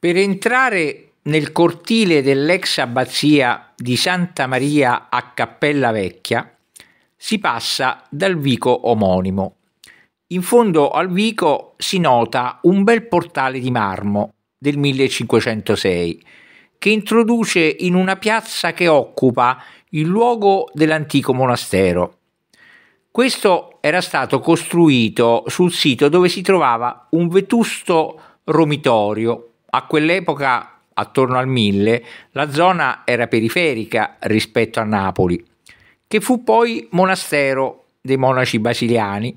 Per entrare nel cortile dell'ex abbazia di Santa Maria a Cappella Vecchia si passa dal vico omonimo. In fondo al vico si nota un bel portale di marmo del 1506 che introduce in una piazza che occupa il luogo dell'antico monastero. Questo era stato costruito sul sito dove si trovava un vetusto romitorio a quell'epoca, attorno al 1000, la zona era periferica rispetto a Napoli, che fu poi monastero dei monaci basiliani,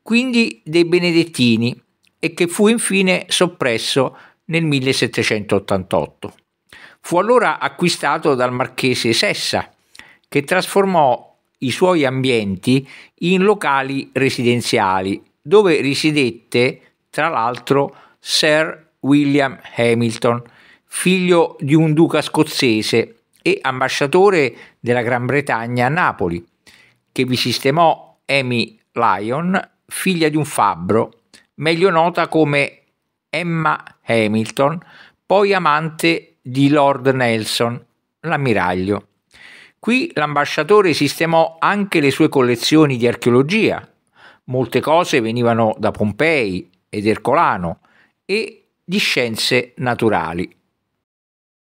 quindi dei benedettini, e che fu infine soppresso nel 1788. Fu allora acquistato dal marchese Sessa, che trasformò i suoi ambienti in locali residenziali, dove risiedette, tra l'altro, Sir William Hamilton, figlio di un duca scozzese e ambasciatore della Gran Bretagna a Napoli, che vi sistemò Amy Lyon, figlia di un fabbro, meglio nota come Emma Hamilton, poi amante di Lord Nelson, l'ammiraglio. Qui l'ambasciatore sistemò anche le sue collezioni di archeologia. Molte cose venivano da Pompei ed Ercolano e di scienze naturali.